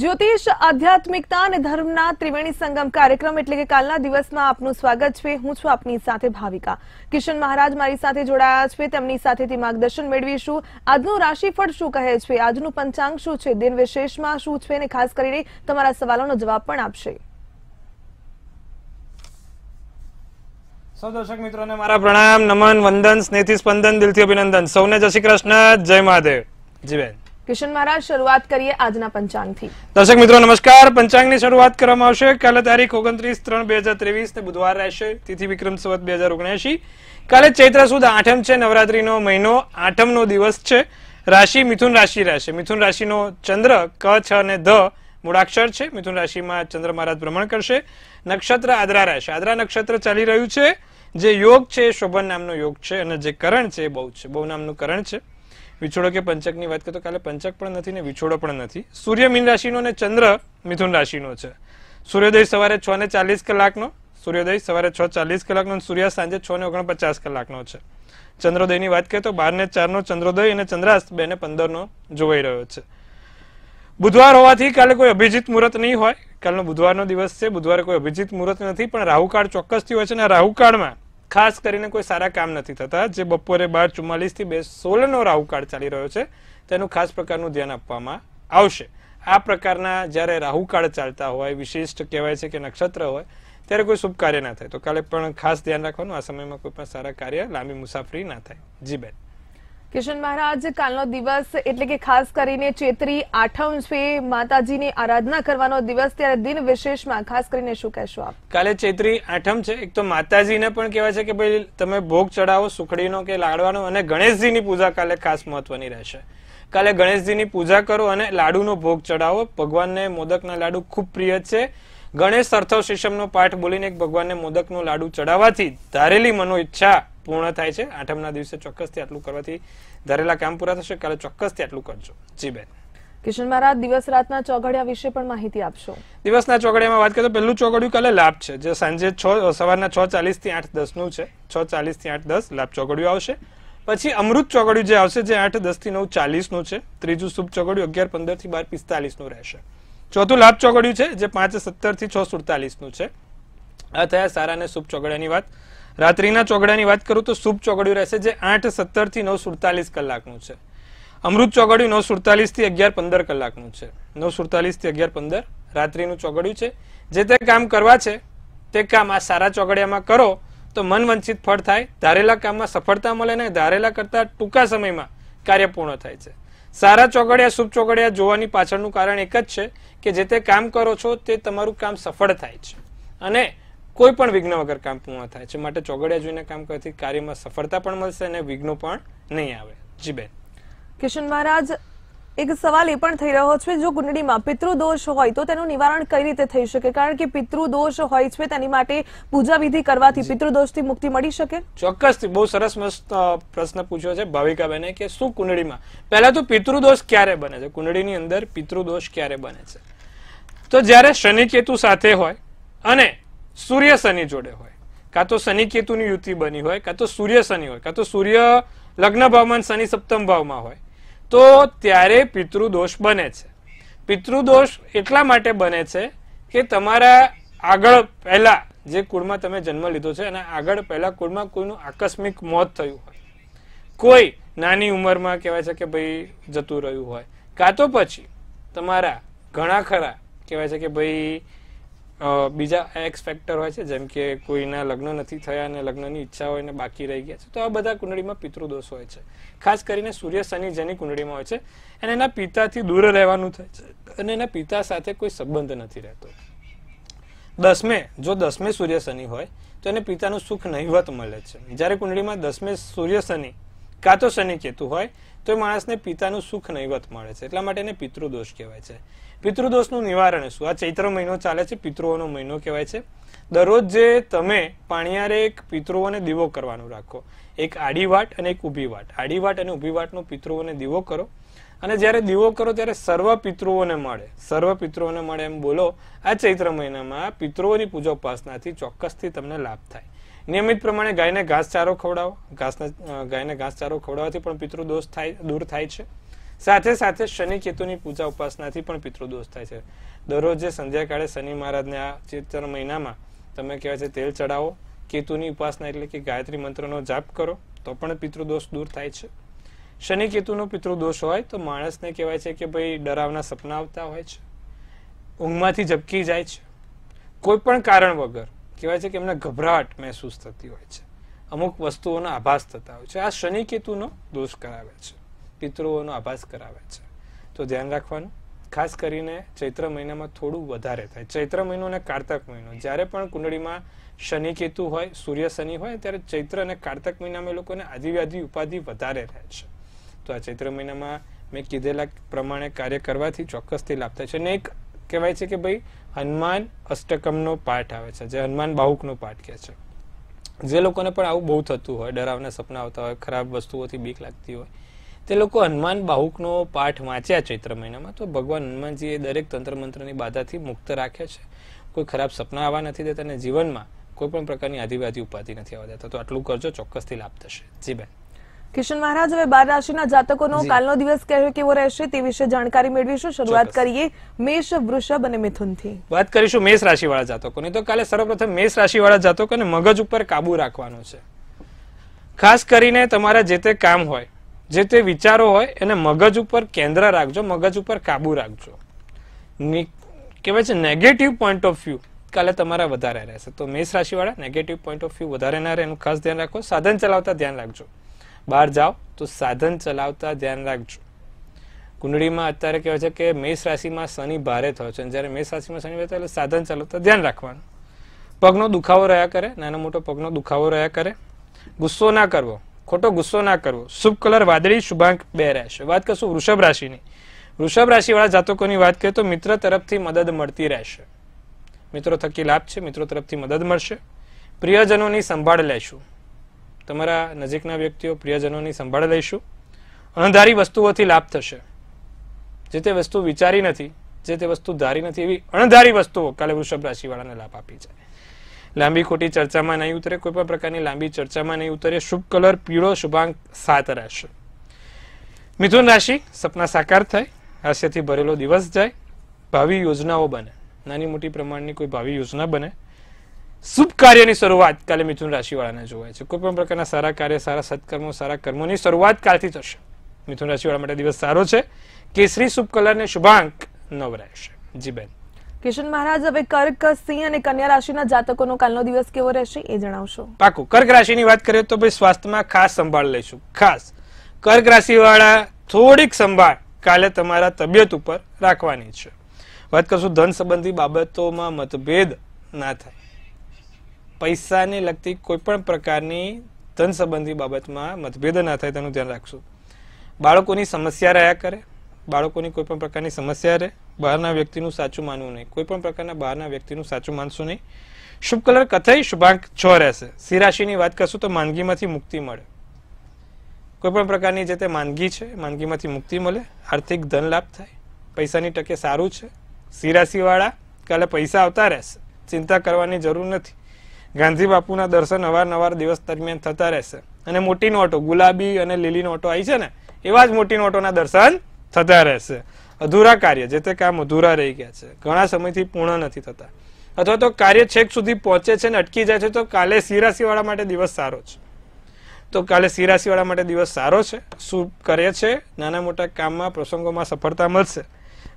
જ્યોતિષ આધ્યાત્મિકતા અને ધર્મના ત્રિવેણી સંગમ કાર્યક્રમ એટલે કે કાલના દિવસમાં આપનું સ્વાગત છે હું છું આપની સાથે ભાવિકા કિશન મહારાજ મારી સાથે જોડાયા છે તેમની સાથેથી માર્ગદર્શન મેળવીશું આજનું રાશિફળ શું કહે છે આજનું પંચાંગ શું છે દિન વિશેષમાં શું છે અને ખાસ કરીને તમારા સવાલોનો જવાબ પણ આપશે સૌ દર્શક મિત્રોને મારા પ્રણામ નમન વંદન સ્નેહથી સ્પંદન દિલથી અભિનંદન સૌને જય શ્રી કૃષ્ણ જય મહાદેવ જીવેન કિશન મહારાજ શરૂઆત કરીએ આજના પંચાંગથી દર્શક મિત્રો નમસ્કાર પંચાંગની શરૂઆત કરવામાં આવશે કાલે તારીખ ઓગણત્રીસ ત્રણ બે હજાર ત્રેવીસ ને બુધવાર રહેશે તિથિ વિક્રમ સંવત બે હજાર ઓગણએંશી કાલે ચૈત્ર સુદ આઠમ છે નવરાત્રીનો મહિનો આઠમનો દિવસ છે રાશિ મિથુન રાશિ રહેશે મિથુન રાશિનો ચંદ્ર ક છ અને ધ મૂળાક્ષર છે મિથુન રાશિમાં ચંદ્ર મહારાજ ભ્રમણ કરશે નક્ષત્ર આદરા રહેશે આદરા નક્ષત્ર ચાલી રહ્યું છે જે યોગ છે શોભન નામનો યોગ છે અને જે કરણ છે બહુ છે બહુ નામનું કરણ છે વિછોડો કે પંચકની વાત કરીએ કાલે પંચક પણ નથી ને વિછોડો પણ નથી સૂર્ય મીન રાશિનો અને ચંદ્ર મિથુન રાશિનો છે સૂર્યોદય સવારે છ ને ચાલીસ કલાકનો સૂર્યોદય સવારે છ ચાલીસ કલાકનો સૂર્ય સાંજે છ ને ઓગણપચાસ કલાકનો છે ચંદ્રોદયની વાત કરીએ તો બાર ને ચારનો ચંદ્રોદય અને ચંદ્રાસ્ત બે ને પંદરનો જોવાઈ રહ્યો છે બુધવાર હોવાથી કાલે કોઈ અભિજીત મુહૂર્ત નહીં હોય કાલનો બુધવારનો દિવસ છે બુધવારે કોઈ અભિજીત મુહૂર્ત નથી પણ રાહુકાળ ચોક્કસથી હોય છે અને રાહુકાળમાં ખાસ કરીને કોઈ સારા કામ નથી થતા જે બપોરે બાર ચુમ્માલીસથી બે સોળનો રાહુકાળ ચાલી રહ્યો છે તેનું ખાસ પ્રકારનું ધ્યાન આપવામાં આવશે આ પ્રકારના જ્યારે રાહુકાળ ચાલતા હોય વિશિષ્ટ કહેવાય છે કે નક્ષત્ર હોય ત્યારે કોઈ શુભ કાર્ય ના થાય તો કાલે પણ ખાસ ધ્યાન રાખવાનું આ સમયમાં કોઈ પણ સારા કાર્ય લાંબી મુસાફરી ના થાય જી બેન કિશન મહારાજ કાલનો દિવસ એટલે કે ખાસ કરીને ચેત્રી આઠમ છે માતાજીની આરાધના કરવાનો દિવસ ત્યારે દિન વિશેષમાં ખાસ કરીને શું કહેશો આપ કાલે ચેત્રી આઠમ છે એક તો માતાજીને પણ કહેવાય છે કે ભાઈ તમે ભોગ ચડાવો સુખડીનો કે લાડવાનો અને ગણેશજીની પૂજા કાલે ખાસ મહત્વની રહેશે કાલે ગણેશજીની પૂજા કરો અને લાડુનો ભોગ ચડાવો ભગવાનને મોદકના લાડુ ખૂબ પ્રિય છે ગણેશ અર્થવ શીશમનો પાઠ બોલીને એક ભગવાનને મોદકનો લાડુ ચડાવવાથી ધારેલી મનો ઈચ્છા પૂર્ણ થાય છે આઠમના દિવસે ચોક્કસથી આટલું કરવાથી ધારેલા કામ પૂરા થશે કાલે ચોક્કસથી આટલું કરજો જી બેન કિશન મહારાજ દિવસ રાતના ચોઘડિયા વિશે પણ માહિતી આપશો દિવસના ચોઘડિયામાં વાત કરીએ પહેલું ચોઘડિયું કાલે લાભ છે જે સાંજે સવારના છ ચાલીસથી આઠ દસનું છે છ ચાલીસથી આઠ દસ લાભ ચોઘડિયું આવશે પછી અમૃત ચોગડિયું જે આવશે જે આઠ દસ થી નવ ચાલીસનું છે ત્રીજું શુભ ચોગડિયું અગિયાર પંદરથી બાર પિસ્તાલીસ નું રહેશે ચોથું લાભ ચોગડિયું છે જે પાંચ સત્તર સત્તરથી છ નું છે આ થયા સારા અને શુભ ચોગડિયાની વાત રાત્રિના ચોગડાની વાત કરું તો શુભ ચોગડિયું રહેશે જે આઠ સત્તરથી નવ સુડતાલીસ કલાકનું છે અમૃત ચોગડિયું નવ સુડતાલીસથી અગિયાર પંદર કલાકનું છે નવ સુડતાલીસથી અગિયાર પંદર રાત્રિનું ચોગડિયું છે જે તે કામ કરવા છે તે કામ આ સારા ચોગડિયામાં કરો તો મન વંચિત ફળ થાય ધારેલા કામમાં સફળતા મળે ને ધારેલા કરતાં ટૂંકા સમયમાં કાર્ય પૂર્ણ થાય છે સારા ચોગડિયા શુભ ચોગડિયા જોવાની પાછળનું કારણ એક જ છે કે જે તે કામ કરો છો તે તમારું કામ સફળ થાય છે અને કોઈ પણ વિઘ્ન વગર કામ પૂર્ણ થાય છે માટે ચોગડિયા જોઈને કામ કરવાથી કાર્યમાં સફળતા પણ મળશે અને વિઘ્નો પણ નહીં આવે જી બેન કિશન મહારાજ એક સવાલ એ પણ થઈ રહ્યો છે જો કુંડળીમાં પિતૃદોષ હોય તો તેનું નિવારણ કઈ રીતે થઈ શકે કારણ કે પિતૃદોષ હોય છે તેની માટે પૂજા વિધિ કરવાથી પિતૃદોષથી મુક્તિ મળી શકે ચોક્કસથી બહુ સરસ મસ્ત પ્રશ્ન પૂછ્યો છે ભાવિકાબેને કે શું કુંડળીમાં પહેલા તો પિતૃદોષ ક્યારે બને છે કુંડળીની અંદર પિતૃદોષ ક્યારે બને છે તો જ્યારે શનિ કેતુ સાથે હોય અને સૂર્ય શનિ જોડે હોય કાં તો શનિ કેતુની યુતિ બની હોય કાં તો સૂર્ય શનિ હોય કાં તો સૂર્ય લગ્ન ભાવમાં શનિ સપ્તમ ભાવમાં હોય તો ત્યારે પિતૃદોષ બને છે પિતૃદોષ એટલા માટે બને છે કે તમારા આગળ પહેલા જે કુળમાં તમે જન્મ લીધો છે અને આગળ પહેલા કુળમાં કોઈનું આકસ્મિક મોત થયું હોય કોઈ નાની ઉંમરમાં કહેવાય છે કે ભાઈ જતું રહ્યું હોય કાં તો પછી તમારા ઘણા ખરા કહેવાય છે કે ભાઈ બીજા એક્સ ફેક્ટર હોય છે જેમ કે કોઈના લગ્ન નથી થયા અને લગ્નની ઈચ્છા હોય ને બાકી રહી ગયા છે તો આ બધા કુંડળીમાં પિતૃદોષ હોય છે ખાસ કરીને સૂર્ય શનિ જેની કુંડળીમાં હોય છે અને એના પિતાથી દૂર રહેવાનું થાય છે અને એના પિતા સાથે કોઈ સંબંધ નથી રહેતો દસમે જો દસમે સૂર્ય શનિ હોય તો એને પિતાનું સુખ નહિવત મળે છે જ્યારે કુંડળીમાં દસમે સૂર્ય શનિ કાં તો શનિ કેતુ હોય તો એ માણસને પિતાનું સુખ નહિવત મળે છે એટલા માટે એને પિતૃદોષ કહેવાય છે પિતૃદોષનું નિવારણ શું આ ચૈત્ર મહિનો ચાલે છે પિતૃઓનો મહિનો કહેવાય છે દરરોજ જે તમે પાણીયારે એક પિતૃઓને દીવો કરવાનો રાખો એક આડી વાટ અને એક ઊભી વાટ આડી વાટ અને ઊભી વાટનો પિતૃઓને દીવો કરો અને જ્યારે દીવો કરો ત્યારે સર્વ પિતૃઓને મળે સર્વ પિતૃઓને મળે એમ બોલો આ ચૈત્ર મહિનામાં પિતૃઓની પૂજા ઉપાસનાથી ચોક્કસથી તમને લાભ થાય નિયમિત પ્રમાણે ગાયને ઘાસચારો ખવડાવો ઘાસના ગાયને ઘાસચારો ખવડાવવાથી પણ પિતૃદોષ થાય દૂર થાય છે સાથે સાથે શનિ કેતુની પૂજા ઉપાસનાથી પણ પિતૃદોષ થાય છે દરરોજે સંધ્યાકાળે શનિ મહારાજને આ ચેતર મહિનામાં તમે કહેવાય છે તેલ ચડાવો કેતુની ઉપાસના એટલે કે ગાયત્રી મંત્રનો જાપ કરો તો પણ પિતૃદોષ દૂર થાય છે શનિ કેતુનો પિતૃદોષ હોય તો માણસને કહેવાય છે કે ભાઈ ડરાવના સપના આવતા હોય છે ઊંઘમાંથી ઝબકી જાય છે કોઈ પણ કારણ વગર કહેવાય છે કે એમને ગભરાટ મહેસૂસ થતી હોય છે અમુક વસ્તુઓનો આભાસ થતા હોય છે આ શનિ કેતુનો દોષ કરાવે છે પિતૃઓનો આભાસ કરાવે છે તો ધ્યાન રાખવાનું ખાસ કરીને ચૈત્ર મહિનામાં થોડું વધારે થાય ચૈત્ર મહિનો અને કારતક મહિનો જ્યારે પણ કુંડળીમાં શનિ કેતુ હોય સૂર્ય શનિ હોય ત્યારે ચૈત્ર અને કારતક મહિનામાં લોકોને આદિવ્યાધિ ઉપાધિ વધારે રહે છે તો આ ચૈત્ર મહિનામાં મેં કીધેલા પ્રમાણે કાર્ય કરવાથી ચોક્કસથી લાભ થાય છે અને એક કહેવાય છે કે ભાઈ હનુમાન અષ્ટકમનો પાઠ આવે છે જે હનુમાન બાહુકનો પાઠ કહે છે જે લોકોને પણ આવું બહુ થતું હોય ડરાવના સપના આવતા હોય ખરાબ વસ્તુઓથી બીક લાગતી હોય તે લોકો હનુમાન બાહુકનો પાઠ વાંચ્યા ચૈત્ર મહિનામાં તો ભગવાન હનુમાનજીએ દરેક તંત્ર મંત્રની બાધાથી મુક્ત રાખ્યા છે કોઈ ખરાબ સપના આવવા નથી દેતા અને જીવનમાં કોઈ પણ પ્રકારની આદિવાદી ઉપાધિ નથી આવવા દેતા તો આટલું કરજો ચોક્કસથી લાભ થશે જી બેન કિશન મહારાજ હવે બાર રાશિના જાતકોનો કાલનો દિવસ કેવો રહેશે તે વિશે જાણકારી મેળવીશું શરૂઆત કરીએ મેષ વૃષભ અને મિથુનથી વાત કરીશું મેષ રાશિવાળા જાતકોની તો કાલે સર્વપ્રથમ મેષ રાશિવાળા જાતકોને મગજ ઉપર કાબુ રાખવાનો છે ખાસ કરીને તમારા જે તે કામ હોય જે તે વિચારો હોય એને મગજ ઉપર કેન્દ્ર રાખજો મગજ ઉપર કાબુ રાખજો કહેવાય છે નેગેટિવ પોઈન્ટ ઓફ વ્યૂ કાલે તમારા વધારે રહેશે તો મેષ રાશિવાળા નેગેટિવ પોઈન્ટ ઓફ વ્યૂ વધારે ના રહે એનું ખાસ ધ્યાન રાખો સાધન ચલાવતા ધ્યાન રાખજો બહાર જાઓ તો સાધન ચલાવતા ધ્યાન રાખજો કુંડળીમાં અત્યારે કહેવાય છે કે મેષ રાશિમાં શનિ ભારે થયો છે જ્યારે મેષ રાશિમાં શનિ ભારે એટલે સાધન ચલાવતા ધ્યાન રાખવાનું પગનો દુખાવો રહ્યા કરે નાનો મોટો પગનો દુખાવો રહ્યા કરે ગુસ્સો ના કરવો ખોટો ગુસ્સો ના કરવો શુભ કલર વાદળી શુભાંક બે રહેશે વાત કરશું વૃષભ રાશિની વૃષભ રાશિવાળા જાતકોની વાત કરીએ તો મિત્ર તરફથી મદદ મળતી રહેશે મિત્રો થકી લાભ છે મિત્રો તરફથી મદદ મળશે પ્રિયજનોની સંભાળ લેશું તમારા નજીકના વ્યક્તિઓ પ્રિયજનોની સંભાળ લઈશું અણધારી વસ્તુઓથી લાભ થશે જે તે વસ્તુ વિચારી નથી જે તે વસ્તુ ધારી નથી એવી અણધારી વસ્તુઓ કાલે વૃષભ રાશિવાળાને લાભ આપી જાય લાંબી ખોટી ચર્ચામાં નહીં ઉતરે કોઈ પણ પ્રકારની લાંબી ચર્ચામાં નહીં ઉતરે શુભ કલર પીળો શુભાંક સાત રહેશે મિથુન રાશિ સપના સાકાર થાય હાસ્યથી ભરેલો દિવસ જાય ભાવિ યોજનાઓ બને નાની મોટી પ્રમાણની કોઈ ભાવિ યોજના બને શુભ કાર્યની શરૂઆત કાલે મિથુન રાશિવાળાને જોવાય છે કોઈ પણ પ્રકારના સારા કાર્ય સારા સત્કર્મો સારા કર્મોની શરૂઆત કાલથી થશે મિથુન રાશિવાળા માટે દિવસ સારો છે કેસરી શુભ કલરને શુભાંક નવ રહેશે જી બેન કિશન મહારાજ હવે કર્ક સિંહ અને કન્યા રાશિના જાતકોનો કાલનો દિવસ કેવો રહેશે એ જણાવશો પાકું કર્ક રાશિની વાત કરીએ તો ભાઈ સ્વાસ્થ્યમાં ખાસ સંભાળ લઈશું ખાસ કર્ક રાશિવાળા થોડીક સંભાળ કાલે તમારા તબિયત ઉપર રાખવાની છે વાત કરશું ધન સંબંધી બાબતોમાં મતભેદ ના થાય પૈસાને લગતી કોઈ પણ પ્રકારની ધન સંબંધી બાબતમાં મતભેદ ના થાય તેનું ધ્યાન રાખશું બાળકોની સમસ્યા રહ્યા કરે બાળકોની કોઈ પણ પ્રકારની સમસ્યા રહે બહારના વ્યક્તિનું સાચું માનવું નહીં કોઈ પણ પ્રકારના બહારના વ્યક્તિનું સાચું માનશો નહીં શુભ કલર કથઈ શુભાંક છ રહેશે સી રાશિની વાત કરશું તો માંદગીમાંથી મુક્તિ મળે કોઈ પણ પ્રકારની જે તે માંદગી છે માંદગીમાંથી મુક્તિ મળે આર્થિક ધન લાભ થાય પૈસાની ટકે સારું છે સી રાશિવાળા કાલે પૈસા આવતા રહેશે ચિંતા કરવાની જરૂર નથી ગાંધી બાપુના દર્શન અવારનવાર દિવસ દરમિયાન થતા રહેશે અને મોટી નોટો ગુલાબી અને લીલી નોટો આવી છે ને એવા જ મોટી નોટોના દર્શન થતા રહેશે અધૂરા કાર્ય જે તે કામ અધૂરા રહી ગયા છે ઘણા સમયથી પૂર્ણ નથી થતા અથવા તો કાર્ય છેક સુધી પહોંચે છે ને અટકી જાય છે તો કાલે સિરાસીવાળા માટે દિવસ સારો છે તો કાલે સિરાસીવાળા માટે દિવસ સારો છે શું કરે છે નાના મોટા કામમાં પ્રસંગોમાં સફળતા મળશે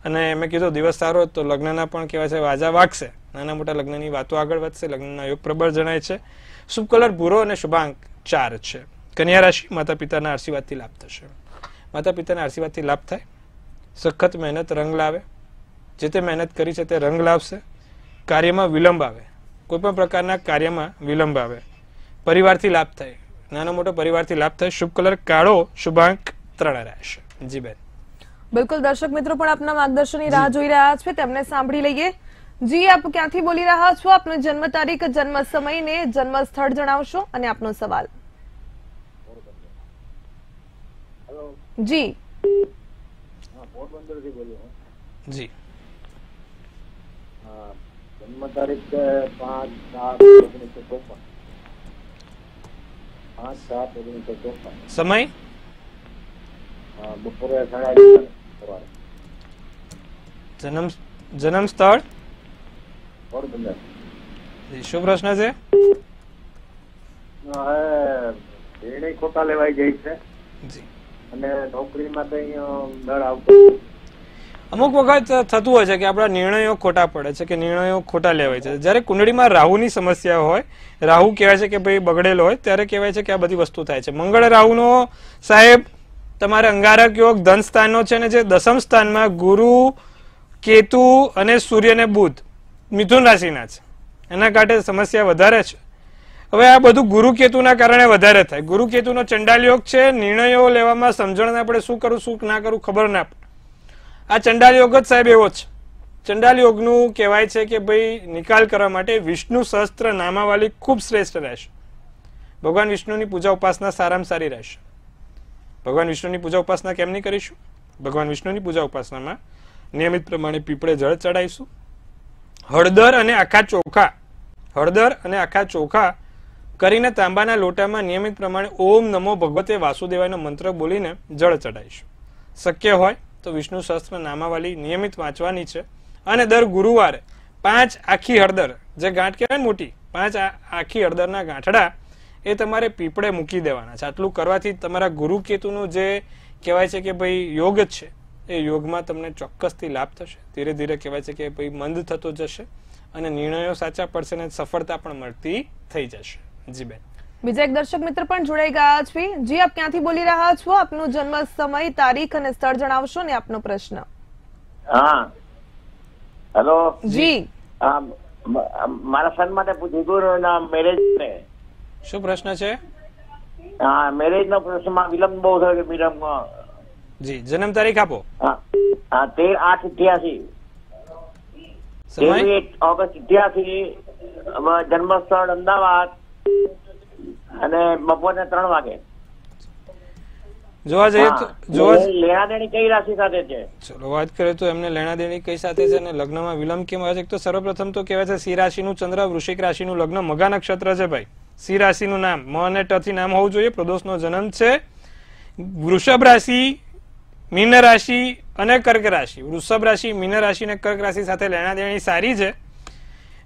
અને મેં કીધું દિવસ સારો તો લગ્નના પણ કહેવાય છે વાજા વાગશે નાના મોટા લગ્નની વાતો આગળ વધશે લગ્નના યોગ પ્રબળ જણાય છે શુભ કલર ભૂરો અને શુભાંક ચાર છે કન્યા રાશિ માતા પિતાના આશીર્વાદથી લાભ થશે માતા પિતાના આશીર્વાદથી લાભ થાય સખત મહેનત રંગ લાવે જે તે મહેનત કરી છે તે રંગ લાવશે કાર્યમાં વિલંબ આવે કોઈપણ પ્રકારના કાર્યમાં વિલંબ આવે પરિવારથી લાભ થાય નાનો મોટો પરિવારથી લાભ થાય શુભ કલર કાળો શુભાંક ત્રણ રહેશે જી બેન બિલકુલ દર્શક મિત્રો પણ આપના માર્ગદર્શનની રાહ જોઈ રહ્યા છે તેમને સાંભળી લઈએ જી આપ ક્યાંથી બોલી રહ્યા છો આપનો જન્મ તારીખ જન્મ સમય ને જન્મ સ્થળ જણાવશો અને આપનો સવાલ જી પોરબંદર થી બોલું છું જી હા જન્મ તારીખ પાંચ સાત ઓગણીસો ચોપન પાંચ સાત ઓગણીસો ચોપન સમય બપોરે સાડા જન્મ જન્મ સ્થળ પોરબંદર શું પ્રશ્ન છે હવે નિર્ણય ખોટા લેવાઈ જાય છે જી અમુક વખત થતું હોય છે કે આપણા નિર્ણયો ખોટા પડે છે કે નિર્ણયો ખોટા લેવાય છે જ્યારે કુંડળીમાં રાહુ ની સમસ્યા હોય રાહુ કહેવાય છે કે ભાઈ બગડેલો હોય ત્યારે કહેવાય છે કે આ બધી વસ્તુ થાય છે મંગળ રાહુ નો સાહેબ તમારે અંગારક યોગ ધન સ્થાનનો છે અને જે દસમ સ્થાનમાં ગુરુ કેતુ અને સૂર્ય અને બુધ મિથુન રાશિના છે એના કાંઠે સમસ્યા વધારે છે હવે આ બધું ગુરુકેતુના કારણે વધારે થાય ગુરુકેતુનો ચંડાલ છે નિર્ણયો લેવામાં સમજણને આપણે શું કરવું શું ના કરવું ખબર ના આ ચંડાલ જ સાહેબ એવો છે ચંડાલ કહેવાય છે કે ભાઈ નિકાલ કરવા માટે વિષ્ણુ સહસ્ત્ર નામાવાલી ખૂબ શ્રેષ્ઠ રહેશે ભગવાન વિષ્ણુની પૂજા ઉપાસના સારામાં સારી રહેશે ભગવાન વિષ્ણુની પૂજા ઉપાસના કેમ નહીં કરીશું ભગવાન વિષ્ણુની પૂજા ઉપાસનામાં નિયમિત પ્રમાણે પીપળે જળ ચડાવીશું હળદર અને આખા ચોખા હળદર અને આખા ચોખા કરીને તાંબાના લોટામાં નિયમિત પ્રમાણે ઓમ નમો ભગવતે વાસુદેવાયનો મંત્ર બોલીને જળ ચડાવીશું શક્ય હોય તો વિષ્ણુ સહસ્ત્ર નામાવાલી નિયમિત વાંચવાની છે અને દર ગુરુવારે પાંચ આખી હળદર જે ગાંઠ કહેવાય મોટી પાંચ આખી હળદરના ગાંઠડા એ તમારે પીપળે મૂકી દેવાના છે આટલું કરવાથી તમારા ગુરુ કેતુનું જે કહેવાય છે કે ભાઈ યોગ જ છે એ યોગમાં તમને ચોક્કસથી લાભ થશે ધીરે ધીરે કહેવાય છે કે ભાઈ મંદ થતો જશે અને નિર્ણયો સાચા પડશે અને સફળતા પણ મળતી થઈ જશે જી બેન બીજા એક દર્શક મિત્ર પણ જોડાઈ ગયા છે જી આપ ક્યાંથી બોલી રહ્યા છો આપનો જન્મ સમય તારીખ અને સ્થળ જણાવશો ને આપનો પ્રશ્ન હા હેલો જી મારા સન માટે પૂછ્યું ના મેરેજ ને શું પ્રશ્ન છે હા મેરેજ નો પ્રશ્નમાં વિલંબ બહુ થયો કે વિલંબ જી જન્મ તારીખ આપો હા તેર આઠ અઠ્યાસી સમય ઓગસ્ટ અઠ્યાસી જન્મસ્થળ અમદાવાદ અને બપોરે ત્રણ વાગે જોવા જઈએ તો જોવા લેણા દેણી કઈ રાશિ સાથે છે ચલો વાત કરીએ તો એમને લેણા દેણી કઈ સાથે છે અને લગ્નમાં વિલંબ કેમ આવે છે તો સર્વપ્રથમ તો કહેવાય છે સી રાશિનું ચંદ્ર વૃશ્ચિક રાશિનું લગ્ન મગા નક્ષત્ર છે ભાઈ સી રાશિનું નામ મ અને ટ નામ હોવું જોઈએ પ્રદોષનો જન્મ છે વૃષભ રાશિ મીન રાશિ અને કર્ક રાશિ વૃષભ રાશિ મીન રાશિ અને કર્ક રાશિ સાથે લેણા દેણી સારી છે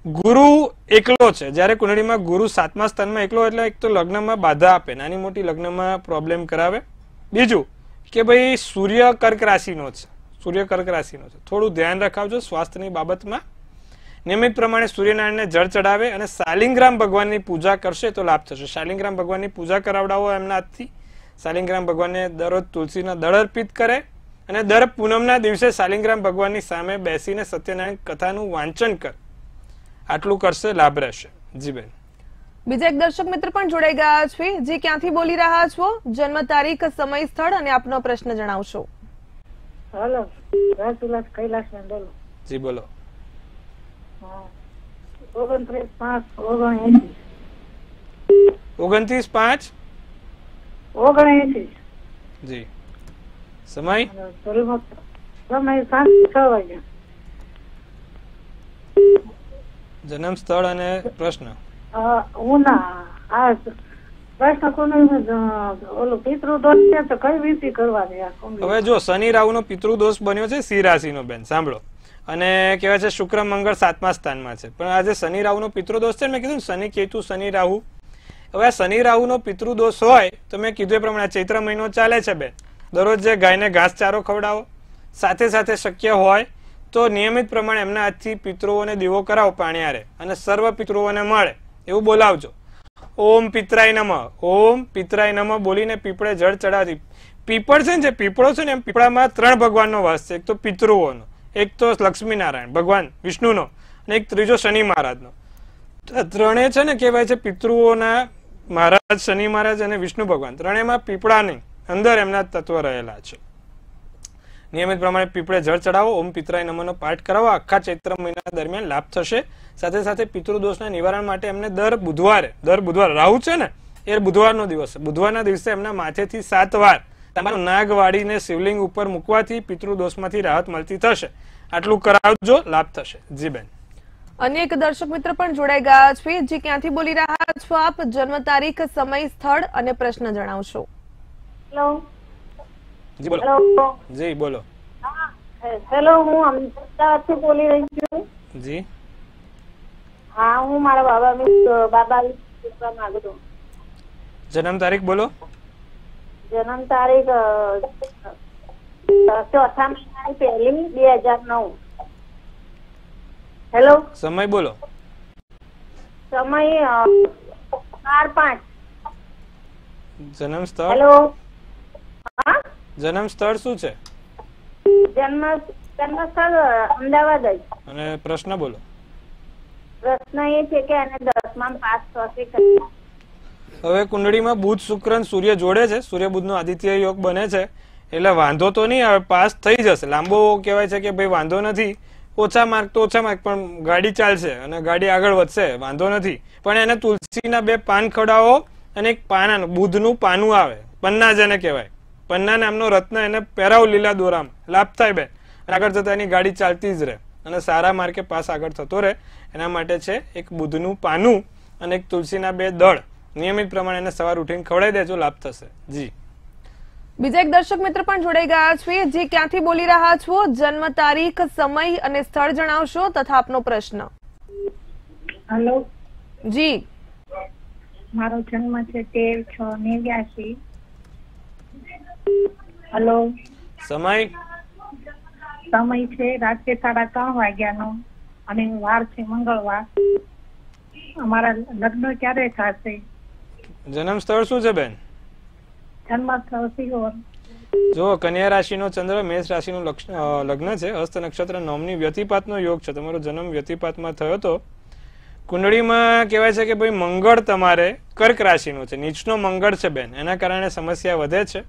ગુરુ એકલો છે જ્યારે કુંડળીમાં ગુરુ સાતમા સ્થાનમાં એકલો એટલે એક તો લગ્નમાં બાધા આપે નાની મોટી લગ્નમાં પ્રોબ્લેમ કરાવે બીજું કે ભાઈ સૂર્ય કર્ક રાશિનો છે સૂર્ય કર્ક રાશિનો છે થોડું ધ્યાન રખાવજો સ્વાસ્થ્યની બાબતમાં નિયમિત પ્રમાણે સૂર્યનારાયણને જળ ચડાવે અને શાલિંગ્રામ ભગવાનની પૂજા કરશે તો લાભ થશે શાલિંગ્રામ ભગવાનની પૂજા કરાવડાવો એમના હાથથી શાલિંગ્રામ ભગવાનને દરરોજ તુલસીના દળ અર્પિત કરે અને દર પૂનમના દિવસે શાલિંગ્રામ ભગવાનની સામે બેસીને સત્યનારાયણ કથાનું વાંચન કરે આટલું કરશે લાભ રહેશે જી બેન બીજા એક દર્શક મિત્ર પણ જોડાઈ ગયા છે જે ક્યાંથી બોલી રહ્યા છો જન્મ તારીખ સમય સ્થળ અને આપનો પ્રશ્ન જણાવશો હેલો રાજુલાલ કૈલાસ બોલો જી બોલો ઓગણત્રીસ પાંચ ઓગણએસી ઓગણત્રીસ પાંચ ઓગણએસી જી સમય સમય સાંજ છ વાગ્યા જન્મ સ્થળ અને પ્રશ્ન હું આ પ્રશ્ન કોનો પિતૃદોષ છે તો કઈ વિધિ કરવાની હવે જો શનિ રાહુ નો પિતૃદોષ બન્યો છે સી રાશિ નો બેન સાંભળો અને કહેવાય છે શુક્ર મંગળ સાતમા સ્થાનમાં છે પણ આજે શનિ રાહુ નો પિતૃદોષ છે મેં કીધું શનિ કેતુ શનિ રાહુ હવે શનિ રાહુ નો પિતૃદોષ હોય તો મેં કીધું એ પ્રમાણે ચૈત્ર મહિનો ચાલે છે બેન દરરોજ જે ગાયને ચારો ખવડાવો સાથે સાથે શક્ય હોય તો નિયમિત પ્રમાણે એમના હાથથી પિતૃઓને દીવો કરાવો પાણીયારે અને સર્વ પિતૃઓને મળે એવું બોલાવજો ઓમ પિતરાય નમ ઓમ પિતરાય નમ બોલીને પીપળે જળ ચડાવતી પીપળ છે ને જે પીપળો છે ને એમ પીપળામાં ત્રણ ભગવાનનો વાસ છે એક તો પિતૃઓનો એક તો લક્ષ્મીનારાયણ ભગવાન વિષ્ણુનો અને એક ત્રીજો શનિ મહારાજનો ત્રણે છે ને કહેવાય છે પિતૃઓના મહારાજ શનિ મહારાજ અને વિષ્ણુ ભગવાન ત્રણેયમાં પીપળાની અંદર એમના તત્વ રહેલા છે નિયમિત પ્રમાણે પીપળે જળ ચડાવો ઓમ પિતરાય નમનો પાઠ કરાવો આખા ચૈત્ર મહિના દરમિયાન લાભ થશે સાથે સાથે પિતૃદોષના નિવારણ માટે એમને દર બુધવારે દર બુધવાર રાહુ છે ને એ બુધવારનો દિવસ બુધવારના દિવસે એમના માથેથી સાત વાર તમારું નાગ વાળીને શિવલિંગ ઉપર મૂકવાથી પિતૃદોષમાંથી રાહત મળતી થશે આટલું કરાવજો લાભ થશે જી બેન એક દર્શક મિત્ર પણ જોડાઈ ગયા છે જે ક્યાંથી બોલી રહ્યા છો આપ જન્મ તારીખ સમય સ્થળ અને પ્રશ્ન જણાવશો હેલો જી બોલો જી બોલો હેલો હું અમદાવાદથી બોલી રહી છું જી હા હું મારા બાબા બાબા પૂછવા માંગુ છું જન્મ તારીખ બોલો જન્મ તારીખ ચોથા મહિનાની પહેલી બે હજાર નવ હેલો સમય બોલો સમય ચાર પાંચ જન્મ સ્થળ હેલો હા જન્મ સ્થળ શું છે જન્મ જન્મ સ્થળ અમદાવાદ જ અને પ્રશ્ન બોલો પ્રશ્ન એ છે કે આને 10માં પાસ થશે હવે કુંડળીમાં બુધ શુક્ર સૂર્ય જોડે છે સૂર્ય બુધનો આદિત્ય યોગ બને છે એટલે વાંધો તો નહીં આવે પાસ થઈ જશે લાંબો કહેવાય છે કે ભાઈ વાંધો નથી ઓછા માર્ક તો ઓછા માર્ક પણ ગાડી ચાલશે અને ગાડી આગળ વધશે વાંધો નથી પણ એને તુલસીના બે પાન ખવડાવો અને એક પાના બુધ નું પાનું આવે પન્ના જેને કહેવાય પન્ના નામનો રત્ન એને પહેરાવ લીલા દોરામ લાભ બેન આગળ જતા એની ગાડી ચાલતી જ રહે અને સારા માર્કે પાસ આગળ થતો રહે એના માટે છે એક બુધનું પાનું અને એક તુલસીના બે દળ નિયમિત પ્રમાણે એને સવાર ઉઠીને ખવડાવી દેજો લાભ થશે જી બીજા એક દર્શક મિત્ર પણ જોડાઈ ગયા છે જે ક્યાંથી બોલી રહ્યા છો જન્મ તારીખ સમય અને સ્થળ જણાવશો તથા આપનો પ્રશ્ન હેલો જી મારો જન્મ છે તેર છ નેવ્યાસી હલો સમય સમય છે રાત્રે સાડા ત્રણ વાગ્યાનો અને વાર છે મંગળવાર અમારા લગ્ન ક્યારે થશે જન્મ સ્થળ શું છે બેન જન્મ સ્થળ સિહોર જો કન્યા રાશિનો ચંદ્ર મેષ રાશિનું લગ્ન છે હસ્ત નક્ષત્ર નોમની વ્યતિપાતનો યોગ છે તમારો જન્મ વ્યતિપાતમાં થયો તો કુંડળીમાં કહેવાય છે કે ભાઈ મંગળ તમારે કર્ક રાશિનો છે નીચનો મંગળ છે બેન એના કારણે સમસ્યા વધે છે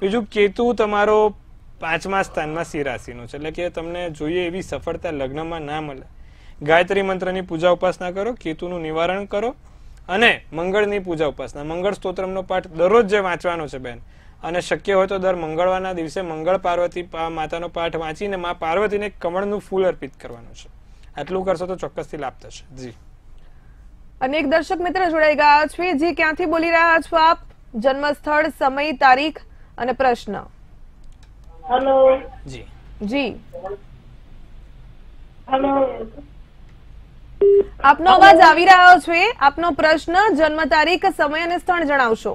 બીજું કેતુ તમારો પાંચમા સ્થાનમાં સિંહ રાશિનું છે એટલે કે તમને જોઈએ એવી સફળતા લગ્નમાં ના મળે ગાયત્રી મંત્રની પૂજા ઉપાસના કરો કેતુનું નિવારણ કરો અને મંગળની પૂજા ઉપાસના મંગળ સ્તોત્રમનો પાઠ દરરોજ જે વાંચવાનો છે બેન અને શક્ય હોય તો દર મંગળવારના દિવસે મંગળ પાર્વતી માતાનો પાઠ વાંચીને મા પાર્વતીને કમળનું ફૂલ અર્પિત કરવાનું છે આટલું કરશો તો ચોક્કસથી લાભ થશે જી અનેક દર્શક મિત્ર જોડાઈ ગયા છે જી ક્યાંથી બોલી રહ્યા છો આપ જન્મ સ્થળ સમય તારીખ અને પ્રશ્ન હેલો જી જી હેલો આપનો અવાજ આવી રહ્યો છે આપનો પ્રશ્ન જન્મ તારીખ સમય અને સ્થળ જણાવશો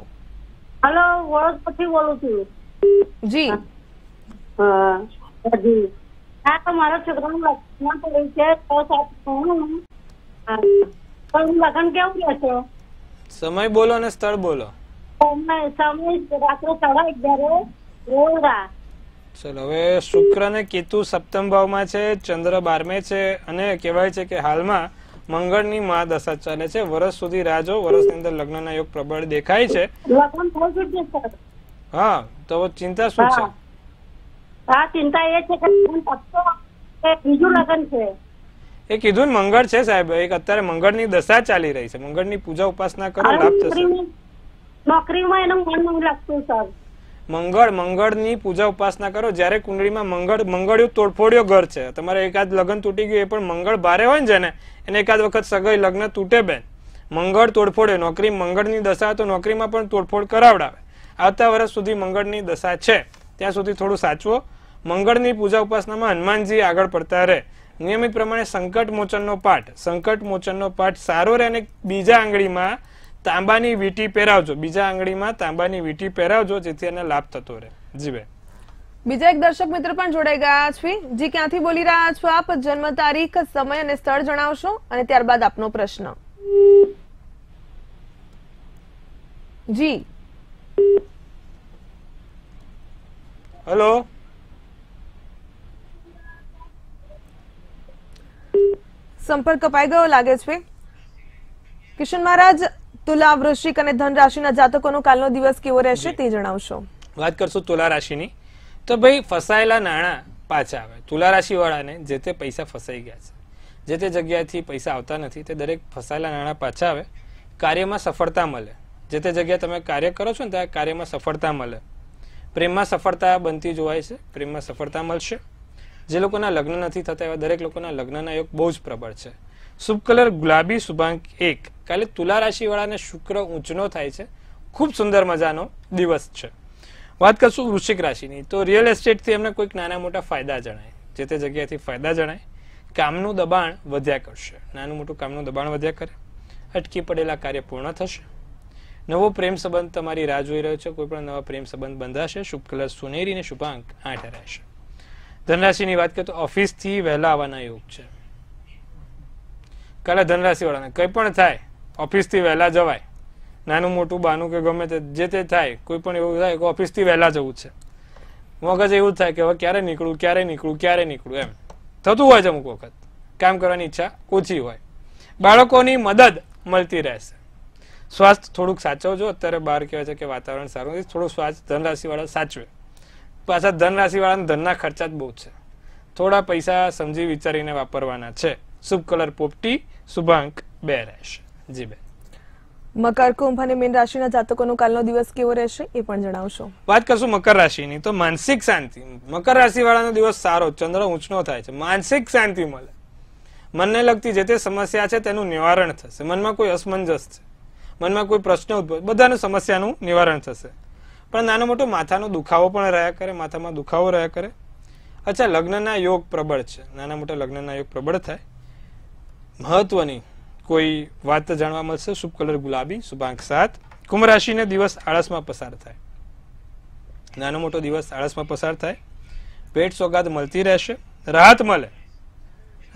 હેલો વર્ષ પછી બોલું છું જી જી હા મારા છોકરાનું લગ્ન છે તો સાથે લગ્ન કેવું રહેશે સમય બોલો અને સ્થળ બોલો ચલો હવે શુક્ર કેતુ સપ્તમ ભાવમાં છે ચંદ્ર બારમે છે અને કહેવાય છે કે હાલમાં મંગળની મા દશા ચાલે છે વર્ષ સુધી રાહ જો વર્ષની અંદર લગ્નના યોગ પ્રબળ દેખાય છે હા તો ચિંતા શું છે હા ચિંતા એ છે કે બીજું લગ્ન છે એ કીધું મંગળ છે સાહેબ એક અત્યારે મંગળ ની દશા ચાલી રહી છે મંગળ ની પૂજા ઉપાસના કરો લાભ થશે નોકરીમાં મંગળ મંગળની પૂજા ઉપાસના કરો જ્યારે કુંડળીમાં મંગળ મંગળિયું તોડફોડ્યો ઘર છે તમારે એકાદ લગ્ન તૂટી ગયું એ પણ મંગળ ભારે હોય ને જેને એને એકાદ વખત સગાઈ લગ્ન તૂટે બેન મંગળ તોડફોડે નોકરી મંગળ ની દશા તો નોકરીમાં પણ તોડફોડ કરાવડાવે આવતા વર્ષ સુધી મંગળની દશા છે ત્યાં સુધી થોડું સાચવો મંગળ ની પૂજા ઉપાસનામાં હનુમાનજી આગળ પડતા રહે નિયમિત પ્રમાણે સંકટ મોચનનો પાઠ સંકટ મોચનનો પાઠ સારો રહે અને બીજા આંગળીમાં તાંબાની વીટી પહેરાવજો બીજા આંગળીમાં તાંબાની વીટી પહેરાવજો જેથી એને લાભ થતો રહે જી બેન બીજા એક દર્શક મિત્ર પણ જોડાઈ ગયા છે જી ક્યાંથી બોલી રહ્યા છો આપ જન્મ તારીખ સમય અને સ્થળ જણાવશો અને ત્યારબાદ આપનો પ્રશ્ન જી હેલો સંપર્ક કપાઈ ગયો લાગે છે કિશન મહારાજ તુલા વૃશ્ચિક અને ધન રાશિના જાતકોનો કાલનો દિવસ કેવો રહેશે તે જણાવશો વાત કરશું તુલા રાશિની તો ભાઈ ફસાયેલા નાણાં પાછા આવે તુલા રાશિ વાળાને જે તે પૈસા ફસાઈ ગયા છે જે તે જગ્યાથી પૈસા આવતા નથી તે દરેક ફસાયેલા નાણાં પાછા આવે કાર્યમાં સફળતા મળે જે તે જગ્યા તમે કાર્ય કરો છો ને ત્યાં કાર્યમાં સફળતા મળે પ્રેમમાં સફળતા બનતી જોવાય છે પ્રેમમાં સફળતા મળશે જે લોકોના લગ્ન નથી થતા એવા દરેક લોકોના લગ્નના યોગ બહુ જ પ્રબળ છે શુભ કલર ગુલાબી શુભાંક એક કાલે તુલા રાશિવાળાને શુક્ર ઊંચનો થાય છે ખૂબ સુંદર મજાનો દિવસ છે વાત કરશું વૃશ્ચિક રાશિની તો રિયલ એસ્ટેટથી એમને કોઈક નાના મોટા ફાયદા જણાય જે તે જગ્યાથી ફાયદા જણાય કામનું દબાણ વધ્યા કરશે નાનું મોટું કામનું દબાણ વધ્યા કરે અટકી પડેલા કાર્ય પૂર્ણ થશે નવો પ્રેમ સંબંધ તમારી રાહ જોઈ રહ્યો છે કોઈ પણ નવા પ્રેમ સંબંધ બંધાશે શુભ કલર સોનેરી અને શુભાંક આઠ રહેશે ધનરાશિની વાત કરીએ તો ઓફિસથી વહેલા આવવાના યોગ છે કાલે ધનરાશિવાળાને કંઈ પણ થાય ઓફિસથી વહેલા જવાય નાનું મોટું બાનું કે ગમે તે જે તે થાય કોઈ પણ એવું થાય કે ઓફિસથી વહેલા જવું છે મગજ એવું થાય કે હવે ક્યારે નીકળું ક્યારે નીકળું ક્યારે નીકળું એમ થતું હોય છે અમુક વખત કામ કરવાની ઈચ્છા ઓછી હોય બાળકોની મદદ મળતી રહેશે સ્વાસ્થ્ય થોડુંક સાચવજો અત્યારે બહાર કહેવાય છે કે વાતાવરણ સારું નથી થોડું સ્વાસ્થ્ય ધનરાશિવાળા સાચવે પાછા ધનરાશિવાળાને ધનના ખર્ચા જ બહુ છે થોડા પૈસા સમજી વિચારીને વાપરવાના છે શુભ કલર પોપટી શુભાંક બે રહેશે જી બેન મકર કુંભ અને મીન રાશિના જાતકોનો કાલનો દિવસ કેવો રહેશે એ પણ જણાવશો વાત કરશું મકર રાશિની તો માનસિક શાંતિ મકર રાશિ વાળાનો દિવસ સારો ચંદ્ર ઊંચનો થાય છે માનસિક શાંતિ મળે મનને લગતી જે તે સમસ્યા છે તેનું નિવારણ થશે મનમાં કોઈ અસમંજસ છે મનમાં કોઈ પ્રશ્ન ઉદ્ભવ બધાનું સમસ્યાનું નિવારણ થશે પણ નાનો મોટો માથાનો દુખાવો પણ રહ્યા કરે માથામાં દુખાવો રહ્યા કરે અચ્છા લગ્નના યોગ પ્રબળ છે નાના મોટા લગ્નના યોગ પ્રબળ થાય મહત્વની કોઈ વાત જાણવા મળશે શુભ કલર ગુલાબી શુભાંક સાત કુંભ રાશિને દિવસ આળસમાં પસાર થાય નાનો મોટો દિવસ આળસમાં પસાર થાય પેટ સોગાદ મળતી રહેશે રાહત મળે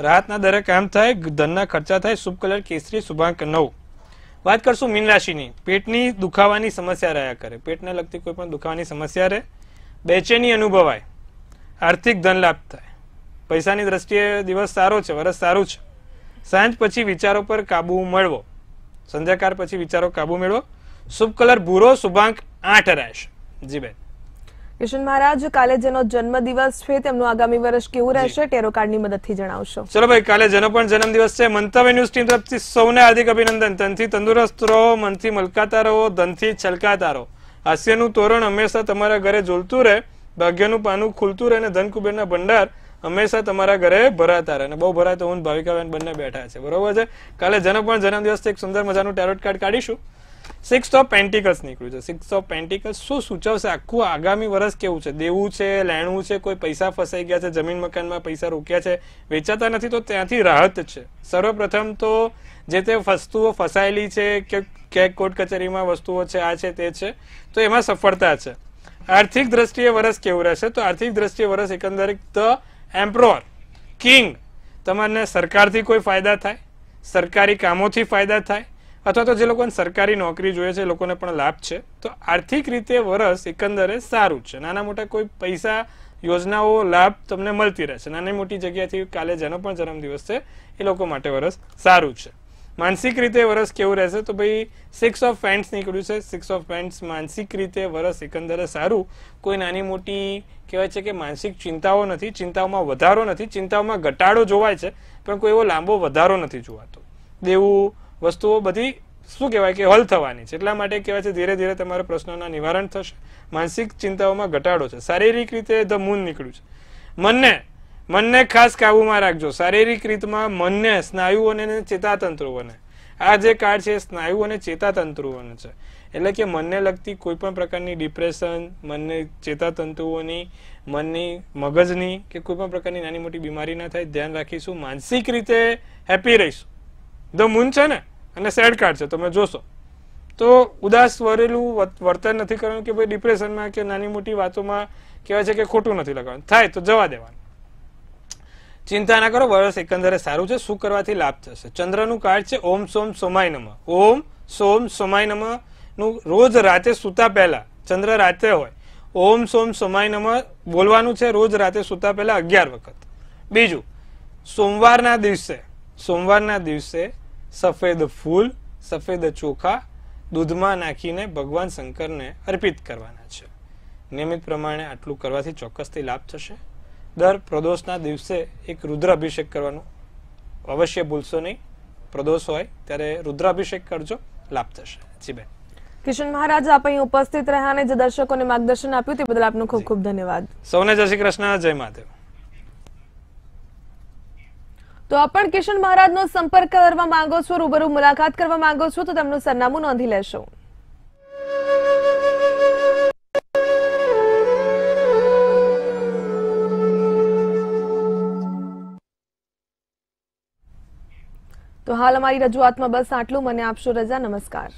રાહતના દરે કામ થાય ધનના ખર્ચા થાય શુભ કલર કેસરી શુભાંક નવ વાત કરશું મીન રાશિની પેટની દુખાવાની સમસ્યા રહ્યા કરે પેટને લગતી કોઈ પણ દુખાવાની સમસ્યા રહે બેચેની અનુભવાય આર્થિક ધન લાભ થાય પૈસાની દ્રષ્ટિએ દિવસ સારો છે વરસ સારું છે સાંજ પછી વિચારો પર કાબુ મળવો સંધ્યાકાર પછી વિચારો કાબુ મેળવો શુભ કલર ભૂરો શુભાંક આઠ રહેશે જી બેન કિશન મહારાજ કાલે જેનો જન્મદિવસ છે તેમનું આગામી વર્ષ કેવું રહેશે ટેરો કાર્ડની મદદથી જણાવશો ચલો ભાઈ કાલે જેનો પણ જન્મદિવસ છે મંતવ્ય ન્યૂઝ ટીમ તરફથી સૌને હાર્દિક અભિનંદન તનથી તંદુરસ્ત રહો મનથી મલકાતા રહો ધનથી છલકાતા રહો હાસ્યનું તોરણ હંમેશા તમારા ઘરે જોલતું રહે ભાગ્યનું પાનું ખુલતું રહે અને ધન કુબેરના ભંડાર હંમેશા તમારા ઘરે ભરાતા રહે અને બહુ ભરાય તો હું ભાવિકાબેન બંને બેઠા છે બરોબર છે કાલે જન્મ પણ જન્મદિવસ એક સુંદર મજાનું ટેરોટ કાર્ડ કાઢીશું સિક્સ ઓફ પેન્ટિકલ્સ નીકળ્યું છે સિક્સ ઓફ પેન્ટિકલ્સ શું સૂચવશે આખું આગામી વર્ષ કેવું છે દેવું છે લેણું છે કોઈ પૈસા ફસાઈ ગયા છે જમીન મકાનમાં પૈસા રોક્યા છે વેચાતા નથી તો ત્યાંથી રાહત છે સર્વપ્રથમ તો જે તે વસ્તુઓ ફસાયેલી છે કે ક્યાંક કોર્ટ કચેરીમાં વસ્તુઓ છે આ છે તે છે તો એમાં સફળતા છે આર્થિક દ્રષ્ટિએ વર્ષ કેવું રહેશે તો આર્થિક દ્રષ્ટિએ વર્ષ એકંદરે એમ્પ્રોર કિંગ તમારને સરકારથી કોઈ ફાયદા થાય સરકારી કામોથી ફાયદા થાય અથવા તો જે લોકોને સરકારી નોકરી જોઈએ છે એ લોકોને પણ લાભ છે તો આર્થિક રીતે વરસ એકંદરે સારું છે નાના મોટા કોઈ પૈસા યોજનાઓ લાભ તમને મળતી રહેશે નાની મોટી જગ્યાથી કાલે જેનો પણ જન્મદિવસ છે એ લોકો માટે વરસ સારું છે માનસિક રીતે વરસ કેવું રહેશે તો ભાઈ સિક્સ ઓફ પેન્ટ્સ નીકળ્યું છે સિક્સ ઓફ પેન્ટ્સ માનસિક રીતે વરસ એકંદરે સારું કોઈ નાની મોટી કહેવાય છે કે માનસિક ચિંતાઓ નથી ચિંતાઓમાં વધારો નથી ચિંતાઓમાં ઘટાડો જોવાય છે પણ કોઈ એવો લાંબો વધારો નથી જોવાતો દેવું વસ્તુઓ બધી શું કહેવાય કે હલ થવાની છે એટલા માટે કહેવાય છે ધીરે ધીરે તમારા પ્રશ્નોના નિવારણ થશે માનસિક ચિંતાઓમાં ઘટાડો છે શારીરિક રીતે ધ મૂન નીકળ્યું છે મનને મનને ખાસ કાબુમાં રાખજો શારીરિક રીતમાં મનને સ્નાયુ અને ચેતાતંત્રુઓને આ જે કાર્ડ છે સ્નાયુ અને ચેતાતંત્રુઓને છે એટલે કે મનને લગતી કોઈ પણ પ્રકારની ડિપ્રેશન મનને ચેતાતંતુઓની મનની મગજની કે કોઈ પણ પ્રકારની નાની મોટી બીમારી ના થાય ધ્યાન રાખીશું માનસિક રીતે હેપી રહીશું ધ મૂન છે ને અને સેડ કાર્ડ છે તમે જોશો તો ઉદાસ વરેલું વર્તન નથી કરવાનું કે ભાઈ ડિપ્રેશનમાં કે નાની મોટી વાતોમાં કહેવાય છે કે ખોટું નથી લગાવવાનું થાય તો જવા દેવાનું ચિંતા ના કરો વર્ષ એકંદરે સારું છે શું કરવાથી લાભ થશે ચંદ્રનું કાર્ડ છે ઓમ સોમ સોમાય નમ ઓમ સોમ સોમાય નમ નું રોજ રાતે સૂતા પહેલા ચંદ્ર રાતે હોય ઓમ સોમ સોમાય નમ બોલવાનું છે રોજ રાતે સૂતા પહેલા અગિયાર વખત બીજું સોમવારના દિવસે સોમવારના દિવસે સફેદ ફૂલ સફેદ ચોખા દૂધમાં નાખીને ભગવાન શંકરને અર્પિત કરવાના છે નિયમિત પ્રમાણે આટલું કરવાથી ચોક્કસથી લાભ થશે દર પ્રદોષના દિવસે એક રુદ્રાભિષેક કરવાનું અવશ્ય ભૂલશો નહીં પ્રદોષ હોય ત્યારે રુદ્રાભિષેક કરજો લાભ થશે જી બેન કિશન મહારાજ આપ અહીં ઉપસ્થિત રહ્યા અને જે દર્શકોને માર્ગદર્શન આપ્યું તે બદલ આપનું ખૂબ ખૂબ ધન્યવાદ સૌને જય શ્રી કૃષ્ણ જય મહાદેવ તો આપ પણ કિશન મહારાજનો સંપર્ક કરવા માંગો છો રૂબરૂ મુલાકાત કરવા માંગો છો તો તેમનું સરનામું નોંધી લેશો તો હાલ અમારી રજૂઆતમાં બસ આટલું મને આપશો રજા નમસ્કાર